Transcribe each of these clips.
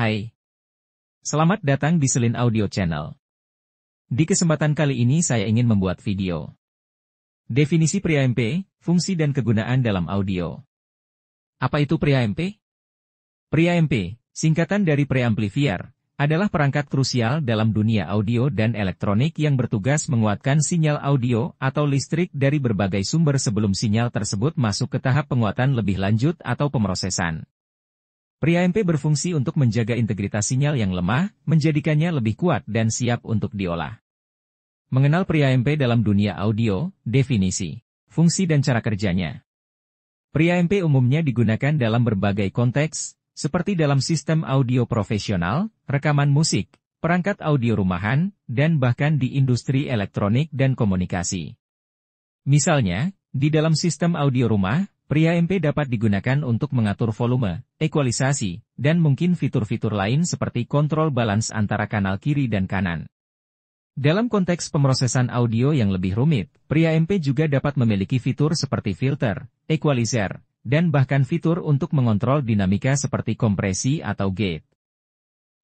Hai. Selamat datang di Selin Audio Channel. Di kesempatan kali ini saya ingin membuat video. Definisi pria MP, fungsi dan kegunaan dalam audio. Apa itu pria MP? Pria MP, singkatan dari preamplifier, adalah perangkat krusial dalam dunia audio dan elektronik yang bertugas menguatkan sinyal audio atau listrik dari berbagai sumber sebelum sinyal tersebut masuk ke tahap penguatan lebih lanjut atau pemrosesan. Pria MP berfungsi untuk menjaga integritas sinyal yang lemah, menjadikannya lebih kuat dan siap untuk diolah. Mengenal pria MP dalam dunia audio, definisi, fungsi dan cara kerjanya. Pria MP umumnya digunakan dalam berbagai konteks, seperti dalam sistem audio profesional, rekaman musik, perangkat audio rumahan, dan bahkan di industri elektronik dan komunikasi. Misalnya, di dalam sistem audio rumah, Pria MP dapat digunakan untuk mengatur volume, ekualisasi, dan mungkin fitur-fitur lain seperti kontrol balance antara kanal kiri dan kanan. Dalam konteks pemrosesan audio yang lebih rumit, pria MP juga dapat memiliki fitur seperti filter, equalizer, dan bahkan fitur untuk mengontrol dinamika seperti kompresi atau gate.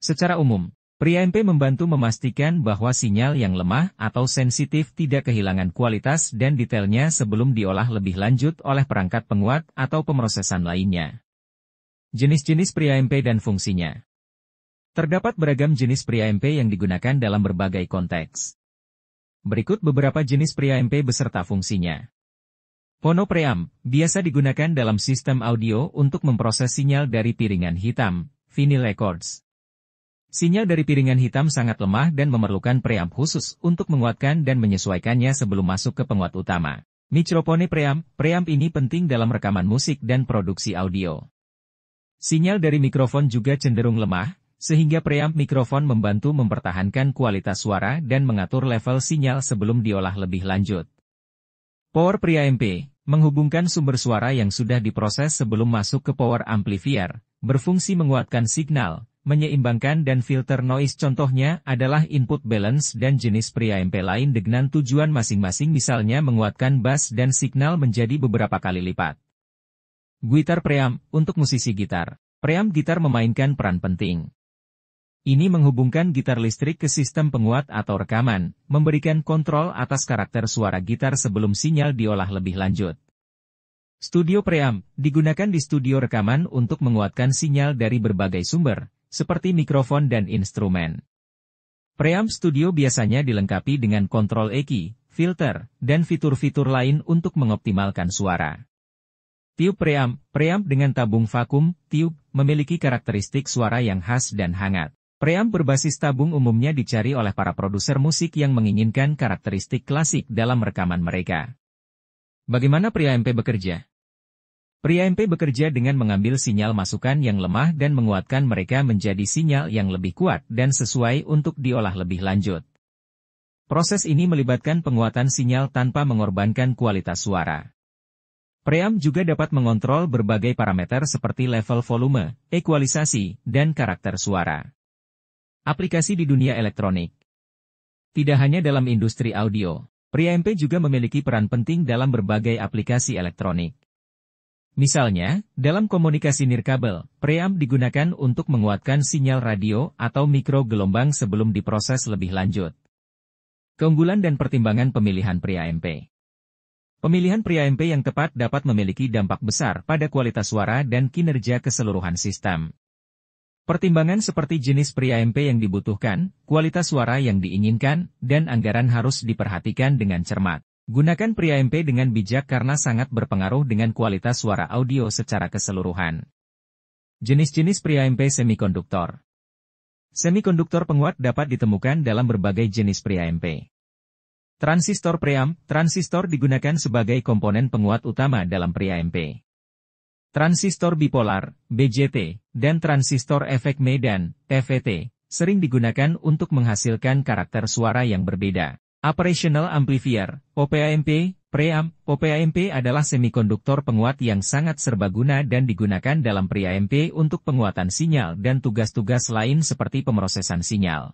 Secara umum, Pria MP membantu memastikan bahwa sinyal yang lemah atau sensitif tidak kehilangan kualitas dan detailnya sebelum diolah lebih lanjut oleh perangkat penguat atau pemrosesan lainnya. Jenis-jenis pria MP dan fungsinya Terdapat beragam jenis pria MP yang digunakan dalam berbagai konteks. Berikut beberapa jenis pria MP beserta fungsinya. Pono preamp biasa digunakan dalam sistem audio untuk memproses sinyal dari piringan hitam, vinyl records. Sinyal dari piringan hitam sangat lemah dan memerlukan preamp khusus untuk menguatkan dan menyesuaikannya sebelum masuk ke penguat utama. Mikrofone preamp, preamp ini penting dalam rekaman musik dan produksi audio. Sinyal dari mikrofon juga cenderung lemah, sehingga preamp mikrofon membantu mempertahankan kualitas suara dan mengatur level sinyal sebelum diolah lebih lanjut. Power preamp menghubungkan sumber suara yang sudah diproses sebelum masuk ke power amplifier, berfungsi menguatkan signal, menyeimbangkan dan filter noise contohnya adalah input balance dan jenis preamp lain dengan tujuan masing-masing misalnya menguatkan bass dan signal menjadi beberapa kali lipat. Gitar preamp, untuk musisi gitar, preamp gitar memainkan peran penting. Ini menghubungkan gitar listrik ke sistem penguat atau rekaman, memberikan kontrol atas karakter suara gitar sebelum sinyal diolah lebih lanjut. Studio preamp, digunakan di studio rekaman untuk menguatkan sinyal dari berbagai sumber, seperti mikrofon dan instrumen. Preamp Studio biasanya dilengkapi dengan kontrol EQ, filter, dan fitur-fitur lain untuk mengoptimalkan suara. Tiup preamp, preamp dengan tabung vakum, tiup, memiliki karakteristik suara yang khas dan hangat. Preamp berbasis tabung umumnya dicari oleh para produser musik yang menginginkan karakteristik klasik dalam rekaman mereka. Bagaimana preamp bekerja? Pria MP bekerja dengan mengambil sinyal masukan yang lemah dan menguatkan mereka menjadi sinyal yang lebih kuat dan sesuai untuk diolah lebih lanjut. Proses ini melibatkan penguatan sinyal tanpa mengorbankan kualitas suara. Pream juga dapat mengontrol berbagai parameter seperti level volume, ekualisasi, dan karakter suara. Aplikasi di dunia elektronik Tidak hanya dalam industri audio, Pria MP juga memiliki peran penting dalam berbagai aplikasi elektronik. Misalnya, dalam komunikasi nirkabel, preamp digunakan untuk menguatkan sinyal radio atau mikro gelombang sebelum diproses lebih lanjut. Keunggulan dan pertimbangan pemilihan preamp Pemilihan preamp yang tepat dapat memiliki dampak besar pada kualitas suara dan kinerja keseluruhan sistem. Pertimbangan seperti jenis preamp yang dibutuhkan, kualitas suara yang diinginkan, dan anggaran harus diperhatikan dengan cermat. Gunakan pria dengan bijak karena sangat berpengaruh dengan kualitas suara audio secara keseluruhan. Jenis-jenis pria semikonduktor Semikonduktor penguat dapat ditemukan dalam berbagai jenis pria Transistor preamp, transistor digunakan sebagai komponen penguat utama dalam pria Transistor bipolar, BJT, dan transistor efek medan, TVT, sering digunakan untuk menghasilkan karakter suara yang berbeda. Operational Amplifier, OPAMP, Preamp, OPAMP adalah semikonduktor penguat yang sangat serbaguna dan digunakan dalam preamp untuk penguatan sinyal dan tugas-tugas lain seperti pemrosesan sinyal.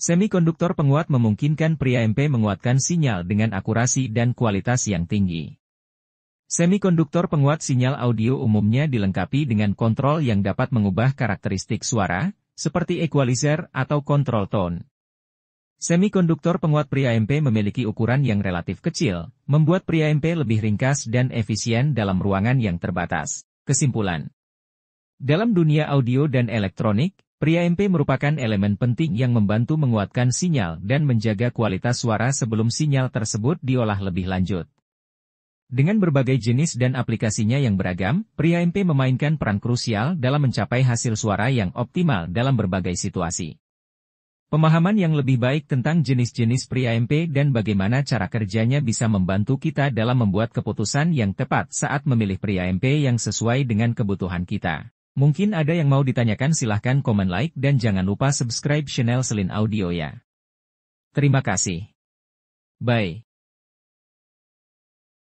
Semikonduktor penguat memungkinkan preamp menguatkan sinyal dengan akurasi dan kualitas yang tinggi. Semikonduktor penguat sinyal audio umumnya dilengkapi dengan kontrol yang dapat mengubah karakteristik suara, seperti equalizer atau kontrol tone. Semikonduktor penguat pria MP memiliki ukuran yang relatif kecil, membuat pria MP lebih ringkas dan efisien dalam ruangan yang terbatas. Kesimpulan Dalam dunia audio dan elektronik, pria MP merupakan elemen penting yang membantu menguatkan sinyal dan menjaga kualitas suara sebelum sinyal tersebut diolah lebih lanjut. Dengan berbagai jenis dan aplikasinya yang beragam, pria MP memainkan peran krusial dalam mencapai hasil suara yang optimal dalam berbagai situasi. Pemahaman yang lebih baik tentang jenis-jenis pria MP dan bagaimana cara kerjanya bisa membantu kita dalam membuat keputusan yang tepat saat memilih pria MP yang sesuai dengan kebutuhan kita. Mungkin ada yang mau ditanyakan silahkan komen like dan jangan lupa subscribe channel Selin Audio ya. Terima kasih. Bye.